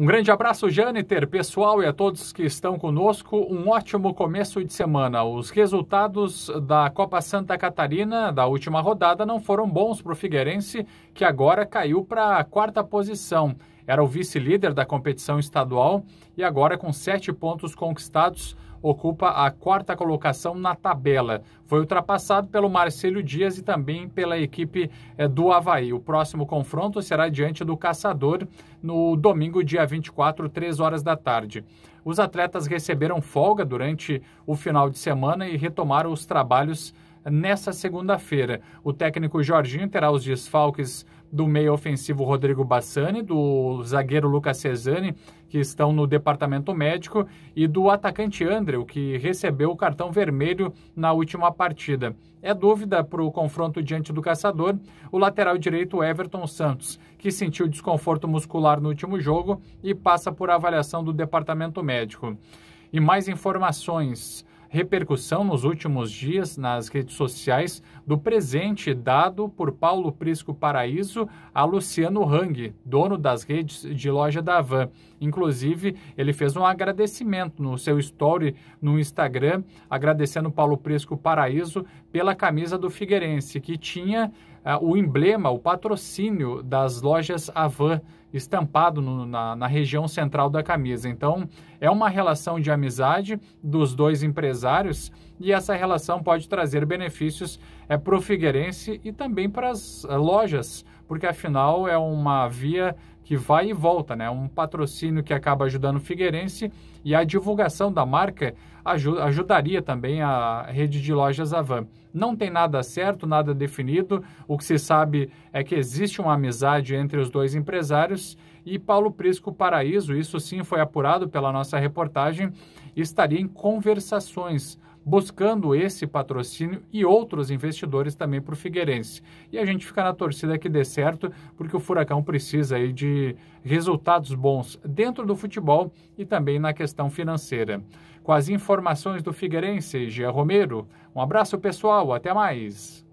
Um grande abraço, Jâniter, pessoal e a todos que estão conosco. Um ótimo começo de semana. Os resultados da Copa Santa Catarina da última rodada não foram bons para o Figueirense, que agora caiu para a quarta posição. Era o vice-líder da competição estadual e agora, com sete pontos conquistados, ocupa a quarta colocação na tabela. Foi ultrapassado pelo Marcelo Dias e também pela equipe eh, do Havaí. O próximo confronto será diante do Caçador no domingo, dia 24, 3 horas da tarde. Os atletas receberam folga durante o final de semana e retomaram os trabalhos nessa segunda-feira. O técnico Jorginho terá os desfalques do meio ofensivo Rodrigo Bassani, do zagueiro Lucas Cesani, que estão no departamento médico, e do atacante Andrew, que recebeu o cartão vermelho na última partida. É dúvida para o confronto diante do caçador o lateral direito Everton Santos, que sentiu desconforto muscular no último jogo e passa por avaliação do departamento médico. E mais informações repercussão nos últimos dias nas redes sociais do presente dado por Paulo Prisco Paraíso a Luciano Hang, dono das redes de loja da Van. Inclusive, ele fez um agradecimento no seu story no Instagram, agradecendo Paulo Prisco Paraíso pela camisa do Figueirense, que tinha ah, o emblema, o patrocínio das lojas Avan estampado no, na, na, região central da camisa. Então, é uma relação de amizade dos dois empresários e essa relação pode trazer benefícios eh, para o Figueirense e também para as eh, lojas porque afinal é uma via que vai e volta, né? Um patrocínio que acaba ajudando o Figueirense e a divulgação da marca ajuda, ajudaria também a rede de lojas Avan. Não tem nada certo, nada definido. O que se sabe é que existe uma amizade entre os dois empresários e Paulo Prisco Paraíso, isso sim foi apurado pela nossa reportagem, estaria em conversações buscando esse patrocínio e outros investidores também para o Figueirense. E a gente fica na torcida que dê certo, porque o Furacão precisa aí de resultados bons dentro do futebol e também na questão financeira. Com as informações do Figueirense, Gia Romero. Um abraço pessoal, até mais.